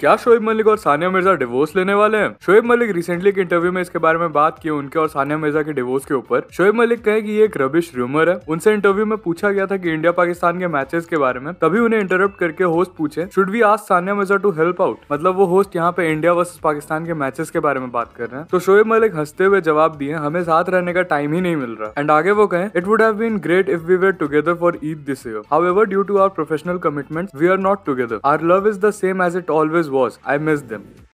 क्या शोएब मलिक और सानिया मिर्जा डिवोर्स लेने वाले हैं शोएब मलिक रिसेंटली एक इंटरव्यू में इसके बारे में बात की उनके और सानिया मिर्जा के डिवोर्स के ऊपर शोएब मलिक कहे कि ये एक रबिश रूमर है उनसे इंटरव्यू में पूछा गया था कि इंडिया पाकिस्तान के मैचेस के बारे में तभी उन्हें इंटरप्ट करके होस्ट पूछे should we ask Sania Mirza to help out मतलब वो होस्ट यहाँ पे इंडिया वर्सेज पाकिस्तान के मैचेस के बारे में बात कर रहे हैं तो शोएब मलिक हंसते हुए जवाब दिए हमें साथ रहने का टाइम ही नहीं मिल रहा एंड आगे वो कहें it would have been great if we were together for Eid this year however due to our professional commitment we are not together our love is the same as it always was. I miss them.